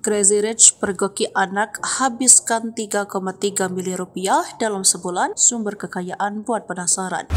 Crazy Rich pergoki anak habiskan 3,3 miliar rupiah dalam sebulan sumber kekayaan buat penasaran.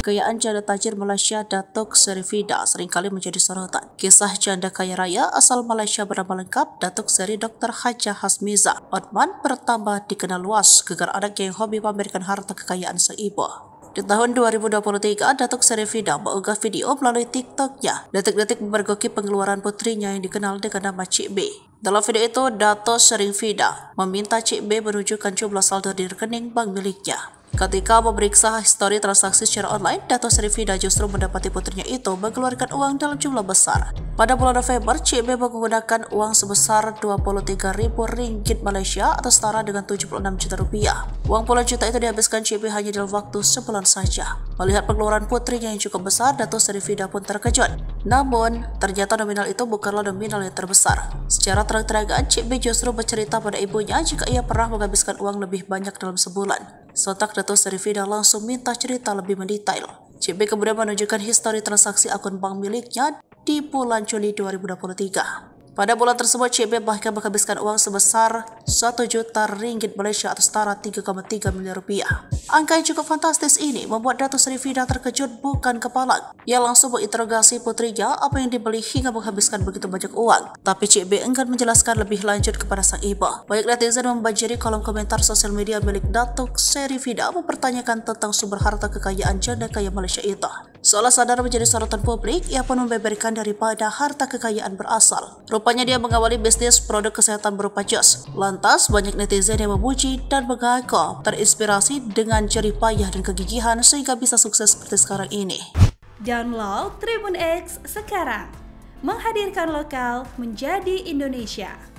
Kekayaan janda tajir Malaysia Datuk Seri Vida seringkali menjadi sorotan. Kisah janda kaya raya asal Malaysia bernama lengkap Datuk Seri Dr. Haja Hasmiza Otman bertambah dikenal luas gegar anak yang hobi pamerkan harta kekayaan seibu. Di tahun 2023, Datuk Seri Vida mengunggah video melalui TikToknya. Detik-detik memergoki pengeluaran putrinya yang dikenal dengan nama Cik B. Dalam video itu, Dato Seri Vida meminta Cik B menunjukkan jumlah saldo di rekening bank miliknya. Ketika memeriksa histori transaksi secara online, Dato Sri Vida justru mendapati putrinya itu mengeluarkan uang dalam jumlah besar. Pada bulan November, CB menggunakan uang sebesar 23 ribu ringgit Malaysia atau setara dengan 76 juta rupiah. Uang puluhan juta itu dihabiskan CB hanya dalam waktu sebulan saja. Melihat pengeluaran putrinya yang cukup besar, Dato Sri Vida pun terkejut. Namun, ternyata nominal itu bukanlah nominal yang terbesar. Secara terang-terangan, CB justru bercerita pada ibunya jika ia pernah menghabiskan uang lebih banyak dalam sebulan. Sontak Dato Sri Vida langsung minta cerita lebih mendetail. CB kemudian menunjukkan histori transaksi akun bank miliknya di bulan Juli 2023. Pada bulan tersebut, CB bahkan menghabiskan uang sebesar 1 juta ringgit Malaysia atau setara 3,3 miliar rupiah. Angka yang cukup fantastis ini membuat Datuk Seri Vida terkejut bukan kepala. Ia langsung menginterogasi putrinya apa yang dibeli hingga menghabiskan begitu banyak uang. Tapi CB enggan menjelaskan lebih lanjut kepada sang ibu. Banyak netizen membanjiri kolom komentar sosial media milik Datuk Seri Vida mempertanyakan tentang sumber harta kekayaan janda kaya Malaysia itu. Seolah sadar menjadi sorotan publik, ia pun membeberkan daripada harta kekayaan berasal. Rupanya dia mengawali bisnis produk kesehatan berupa jus. Lantas, banyak netizen yang memuji dan mengaku terinspirasi dengan jerih payah dan kegigihan sehingga bisa sukses seperti sekarang ini. Download Tribun X sekarang. Menghadirkan lokal menjadi Indonesia.